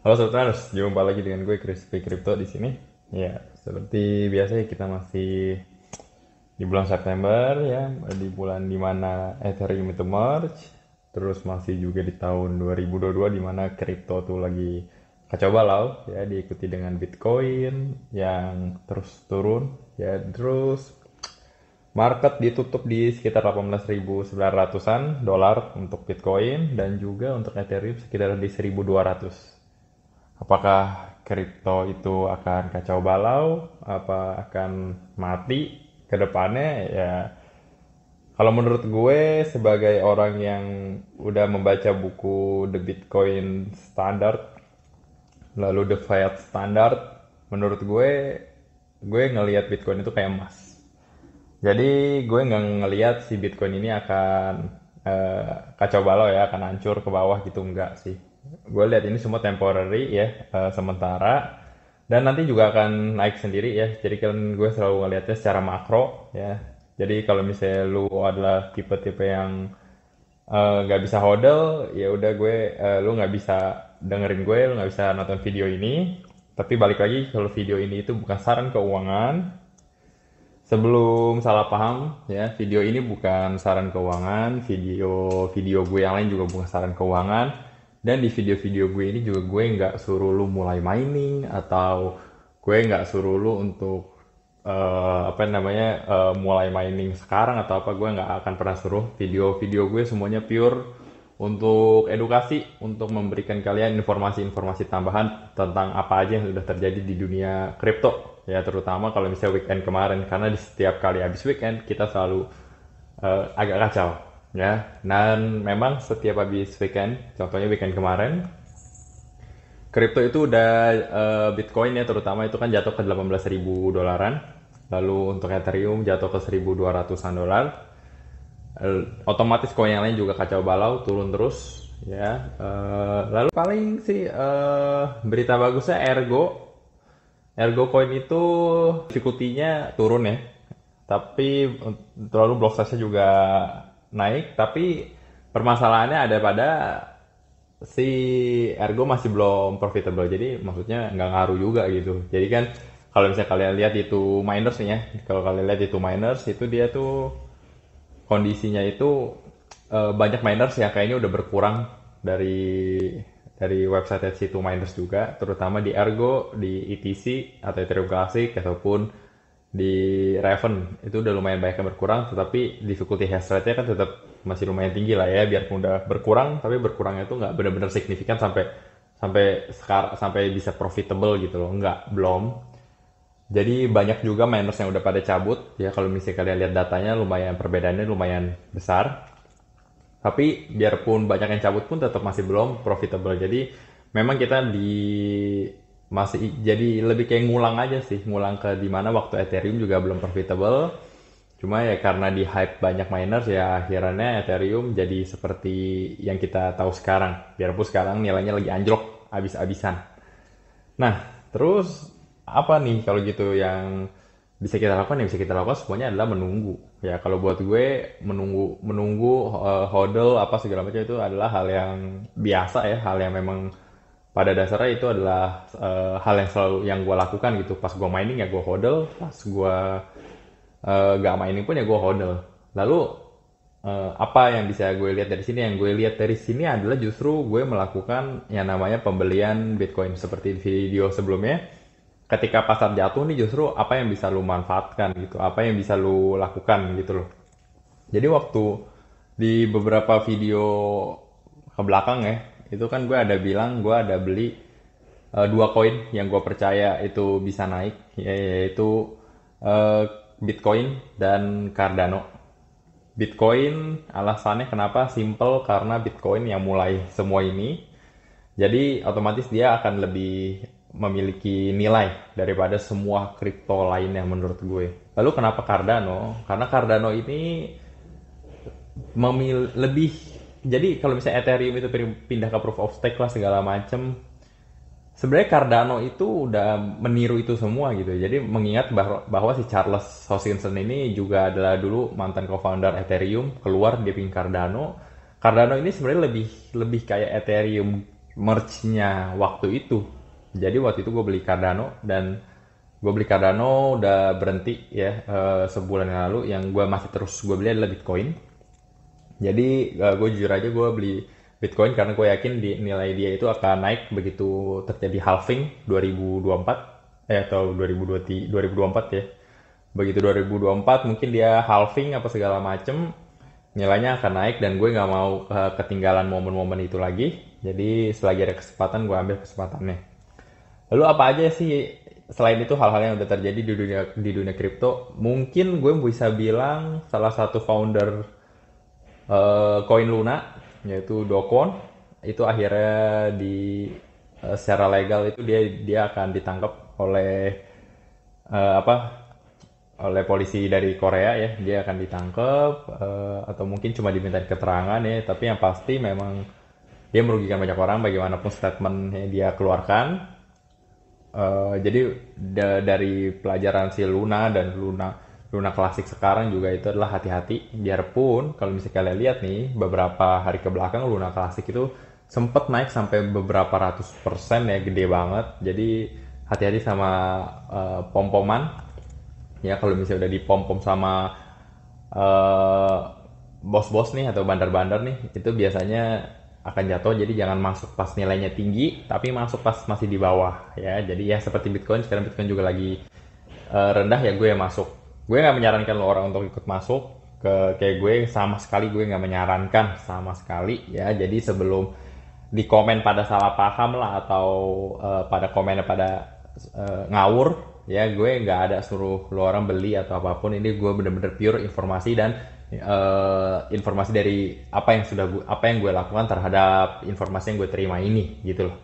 Halo Sultaners, jumpa lagi dengan gue Crispy Crypto di sini. Ya, seperti biasa kita masih di bulan September ya, di bulan dimana Ethereum itu merge, terus masih juga di tahun 2022 dimana kripto tuh lagi kacau balau ya, diikuti dengan Bitcoin yang terus turun ya, terus market ditutup di sekitar 18.900-an dolar untuk Bitcoin dan juga untuk Ethereum sekitar di 1.200 apakah kripto itu akan kacau balau apa akan mati ke depannya ya kalau menurut gue sebagai orang yang udah membaca buku The Bitcoin Standard lalu The Fiat Standard menurut gue gue ngelihat Bitcoin itu kayak emas jadi gue nggak ngelihat si Bitcoin ini akan uh, kacau balau ya akan hancur ke bawah gitu enggak sih gue lihat ini semua temporary ya uh, sementara dan nanti juga akan naik sendiri ya jadi kalian gue selalu ngelihatnya secara makro ya jadi kalau misalnya lu adalah tipe-tipe yang eh, nggak uh, gak bisa hodl ya udah gue uh, lu nggak bisa dengerin gue lu nggak bisa nonton video ini tapi balik lagi kalau video ini itu bukan saran keuangan sebelum salah paham ya video ini bukan saran keuangan video video gue yang lain juga bukan saran keuangan dan di video-video gue ini juga gue nggak suruh lu mulai mining atau gue nggak suruh lu untuk uh, apa namanya uh, mulai mining sekarang atau apa gue nggak akan pernah suruh video-video gue semuanya pure untuk edukasi untuk memberikan kalian informasi-informasi tambahan tentang apa aja yang sudah terjadi di dunia kripto ya terutama kalau misalnya weekend kemarin karena di setiap kali habis weekend kita selalu uh, agak kacau ya dan memang setiap habis weekend contohnya weekend kemarin kripto itu udah uh, Bitcoin ya terutama itu kan jatuh ke 18.000 dolaran lalu untuk Ethereum jatuh ke 1.200an dolar uh, otomatis koin yang lain juga kacau balau turun terus ya uh, lalu paling sih uh, berita bagusnya Ergo Ergo koin itu difficulty-nya turun ya tapi terlalu blok juga naik tapi permasalahannya ada pada si Ergo masih belum profitable jadi maksudnya nggak ngaruh juga gitu jadi kan kalau misalnya kalian lihat itu miners nih ya kalau kalian lihat itu miners itu dia tuh kondisinya itu eh, banyak miners yang kayaknya udah berkurang dari dari website situ miners juga terutama di Ergo di ETC atau Ethereum Classic ataupun di Raven itu udah lumayan banyak yang berkurang tetapi difficulty hash rate-nya kan tetap masih lumayan tinggi lah ya biarpun udah berkurang tapi berkurangnya itu nggak benar-benar signifikan sampai sampai sekarang sampai bisa profitable gitu loh nggak belum jadi banyak juga miners yang udah pada cabut ya kalau misalnya kalian lihat datanya lumayan perbedaannya lumayan besar tapi biarpun banyak yang cabut pun tetap masih belum profitable jadi memang kita di masih jadi lebih kayak ngulang aja sih ngulang ke dimana waktu Ethereum juga belum profitable cuma ya karena di hype banyak miners ya akhirnya Ethereum jadi seperti yang kita tahu sekarang biarpun sekarang nilainya lagi anjlok abis-abisan nah terus apa nih kalau gitu yang bisa kita lakukan yang bisa kita lakukan semuanya adalah menunggu ya kalau buat gue menunggu menunggu uh, hodl apa segala macam itu adalah hal yang biasa ya hal yang memang pada dasarnya itu adalah uh, hal yang selalu yang gue lakukan gitu pas gue mining ya gue hodl pas gue uh, gak mining pun ya gue hodl lalu uh, apa yang bisa gue lihat dari sini yang gue lihat dari sini adalah justru gue melakukan yang namanya pembelian bitcoin seperti di video sebelumnya ketika pasar jatuh nih justru apa yang bisa lu manfaatkan gitu apa yang bisa lu lakukan gitu loh jadi waktu di beberapa video ke belakang ya itu kan gue ada bilang gue ada beli uh, dua koin yang gue percaya itu bisa naik ya, yaitu uh, Bitcoin dan Cardano. Bitcoin alasannya kenapa simple karena Bitcoin yang mulai semua ini. Jadi otomatis dia akan lebih memiliki nilai daripada semua kripto lainnya menurut gue. Lalu kenapa Cardano? Karena Cardano ini memil lebih jadi kalau misalnya Ethereum itu pindah ke proof of stake lah segala macem sebenarnya Cardano itu udah meniru itu semua gitu jadi mengingat bahwa, si Charles Hoskinson ini juga adalah dulu mantan co-founder Ethereum keluar dia bikin Cardano Cardano ini sebenarnya lebih lebih kayak Ethereum merch-nya waktu itu jadi waktu itu gue beli Cardano dan gue beli Cardano udah berhenti ya eh, sebulan yang lalu yang gue masih terus gue beli adalah Bitcoin jadi uh, eh, gue jujur aja gue beli Bitcoin karena gue yakin di, nilai dia itu akan naik begitu terjadi halving 2024 eh atau 2023 2024 ya. Begitu 2024 mungkin dia halving apa segala macem nilainya akan naik dan gue nggak mau uh, ketinggalan momen-momen itu lagi. Jadi selagi ada kesempatan gue ambil kesempatannya. Lalu apa aja sih selain itu hal-hal yang udah terjadi di dunia di dunia kripto? Mungkin gue bisa bilang salah satu founder Eh, koin uh, Luna yaitu Dokon itu akhirnya di uh, secara legal itu dia dia akan ditangkap oleh uh, apa oleh polisi dari Korea ya dia akan ditangkap uh, atau mungkin cuma diminta keterangan ya tapi yang pasti memang dia merugikan banyak orang bagaimanapun statement dia keluarkan uh, jadi da dari pelajaran si Luna dan Luna Luna klasik sekarang juga itu adalah hati-hati. Biarpun kalau misalnya kalian lihat nih beberapa hari ke belakang Luna klasik itu sempat naik sampai beberapa ratus persen ya gede banget. Jadi hati-hati sama uh, pom-poman. Ya kalau misalnya udah dipom-pom sama uh, bos-bos nih atau bandar-bandar nih itu biasanya akan jatuh jadi jangan masuk pas nilainya tinggi tapi masuk pas masih di bawah ya jadi ya seperti Bitcoin sekarang Bitcoin juga lagi uh, rendah ya gue yang masuk gue nggak menyarankan lo orang untuk ikut masuk ke kayak gue sama sekali gue nggak menyarankan sama sekali ya jadi sebelum di komen pada salah paham lah atau uh, pada komen pada uh, ngawur ya gue nggak ada suruh lo orang beli atau apapun ini gue bener-bener pure informasi dan uh, informasi dari apa yang sudah gue, apa yang gue lakukan terhadap informasi yang gue terima ini gitu loh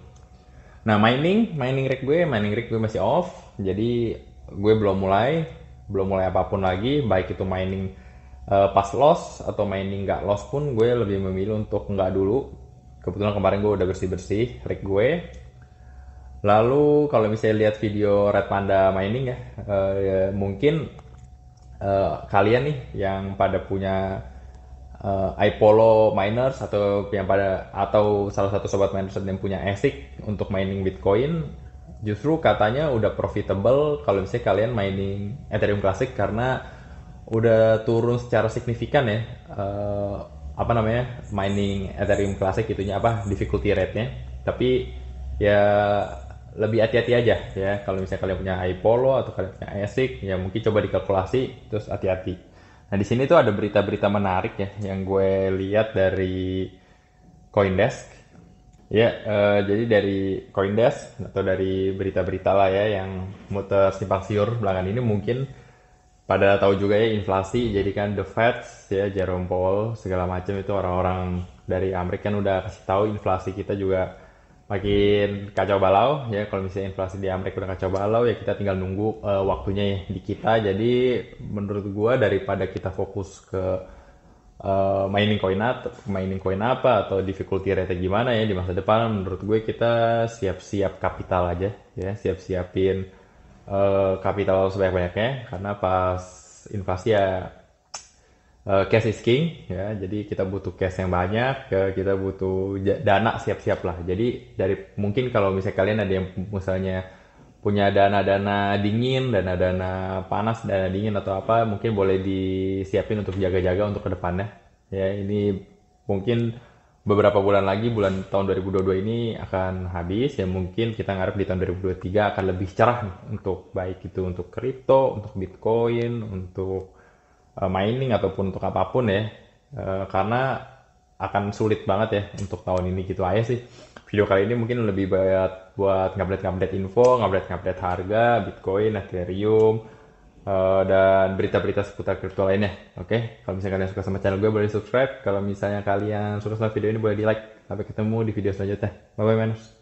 nah mining mining rig gue mining rig gue masih off jadi gue belum mulai belum mulai apapun lagi baik itu mining uh, pas loss atau mining nggak loss pun gue lebih memilih untuk nggak dulu kebetulan kemarin gue udah bersih bersih rig gue lalu kalau misalnya lihat video red panda mining ya, uh, ya mungkin uh, kalian nih yang pada punya uh, iPolo miners atau yang pada atau salah satu sobat miners yang punya ASIC untuk mining Bitcoin justru katanya udah profitable kalau misalnya kalian mining Ethereum Classic karena udah turun secara signifikan ya uh, apa namanya mining Ethereum Classic itunya apa difficulty rate-nya tapi ya lebih hati-hati aja ya kalau misalnya kalian punya iPolo atau kalian punya ASIC ya mungkin coba dikalkulasi terus hati-hati nah di sini tuh ada berita-berita menarik ya yang gue lihat dari CoinDesk Ya, eh, jadi dari Coindesk atau dari berita-berita lah ya yang muter simpang siur belakangan ini mungkin pada tahu juga ya inflasi, jadi kan The Fed ya Jerome Powell segala macam itu orang-orang dari Amerika kan udah kasih tahu inflasi kita juga makin kacau balau ya kalau misalnya inflasi di Amerika udah kacau balau ya kita tinggal nunggu uh, waktunya ya di kita jadi menurut gua daripada kita fokus ke Eh, mining coin apa, mining coin apa atau difficulty rate gimana ya di masa depan menurut gue kita siap-siap kapital aja ya siap-siapin uh, kapital sebanyak-banyaknya karena pas invasi ya uh, cash is king ya jadi kita butuh cash yang banyak ya, kita butuh dana siap-siap lah jadi dari mungkin kalau misalnya kalian ada yang misalnya punya dana-dana dingin, dana-dana panas, dana dingin atau apa mungkin boleh disiapin untuk jaga-jaga untuk kedepannya. Ya ini mungkin beberapa bulan lagi bulan tahun 2022 ini akan habis ya mungkin kita ngarep di tahun 2023 akan lebih cerah nih untuk baik itu untuk kripto, untuk bitcoin, untuk eh, mining ataupun untuk apapun ya eh, karena akan sulit banget ya untuk tahun ini gitu aja sih. Video kali ini mungkin lebih banyak buat ngupdate-ngupdate info, ngupdate-ngupdate harga, Bitcoin, Ethereum, eh, dan berita-berita seputar kripto lainnya. Oke, kalau misalnya kalian suka sama channel gue boleh subscribe. Kalau misalnya kalian suka sama video ini boleh di like. Sampai ketemu di video selanjutnya. Bye-bye, manus